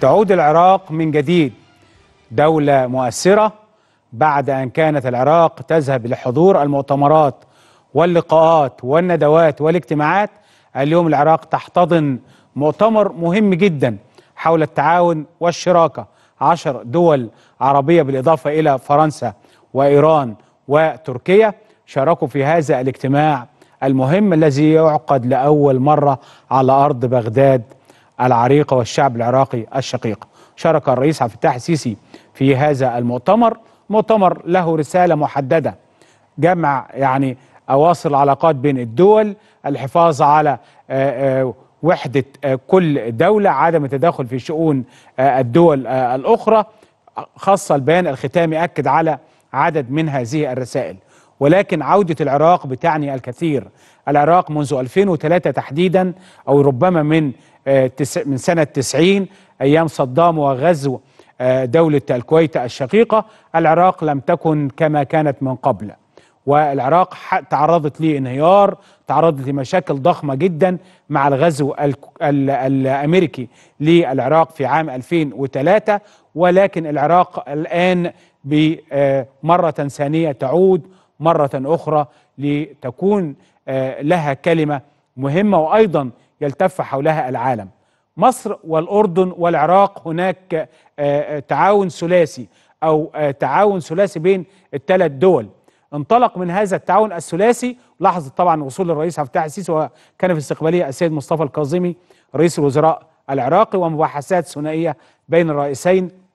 تعود العراق من جديد دولة مؤثرة بعد أن كانت العراق تذهب لحضور المؤتمرات واللقاءات والندوات والاجتماعات اليوم العراق تحتضن مؤتمر مهم جدا حول التعاون والشراكة عشر دول عربية بالإضافة إلى فرنسا وإيران وتركيا شاركوا في هذا الاجتماع المهم الذي يعقد لأول مرة على أرض بغداد العريقة والشعب العراقي الشقيق شارك الرئيس عبد الفتاح السيسي في هذا المؤتمر مؤتمر له رسالة محددة جمع يعني أواصر العلاقات بين الدول الحفاظ على آه، آه، وحدة آه، كل دولة عدم التدخل في شؤون الدول الأخرى خاصة البيان الختامي أكد على عدد من هذه الرسائل ولكن عودة العراق بتعني الكثير العراق منذ 2003 تحديدا أو ربما من آه، من سنة 90 أيام صدام وغزو آه، دولة الكويت الشقيقة العراق لم تكن كما كانت من قبل والعراق تعرضت لانهيار تعرضت لمشاكل ضخمة جدا مع الغزو الأمريكي للعراق في عام 2003 ولكن العراق الآن بمرة آه، ثانية تعود مرة أخرى لتكون لها كلمة مهمة وأيضا يلتف حولها العالم مصر والأردن والعراق هناك آه، آه، تعاون ثلاثي أو آه، تعاون ثلاثي بين الثلاث دول انطلق من هذا التعاون الثلاثي لاحظت طبعا وصول الرئيس عبد الفتاح السيسي وكان في استقباليه السيد مصطفى الكاظمي رئيس الوزراء العراقي ومباحثات ثنائيه بين الرئيسين